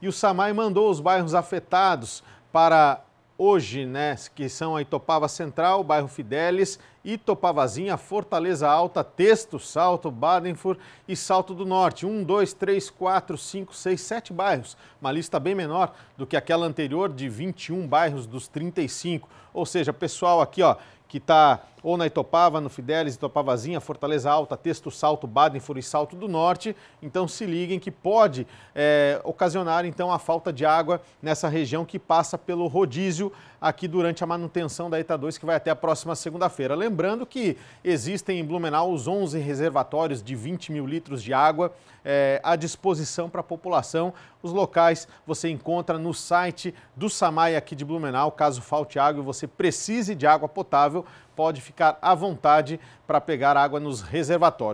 E o SAMAI mandou os bairros afetados para hoje, né, que são a Itopava Central, bairro Fidelis, Itopavazinha, Fortaleza Alta, Texto, Salto, Badenfur e Salto do Norte. Um, dois, três, quatro, cinco, seis, sete bairros. Uma lista bem menor do que aquela anterior de 21 bairros dos 35. Ou seja, pessoal aqui, ó, que está ou na Itopava, no Fidelis, Itopavazinha, Fortaleza Alta, Texto Salto, Baden, Salto do Norte. Então se liguem que pode é, ocasionar então a falta de água nessa região que passa pelo rodízio aqui durante a manutenção da ETA 2 que vai até a próxima segunda-feira. Lembrando que existem em Blumenau os 11 reservatórios de 20 mil litros de água é, à disposição para a população. Os locais você encontra no site do SAMAI aqui de Blumenau, caso falte água e você precise de água potável pode ficar à vontade para pegar água nos reservatórios.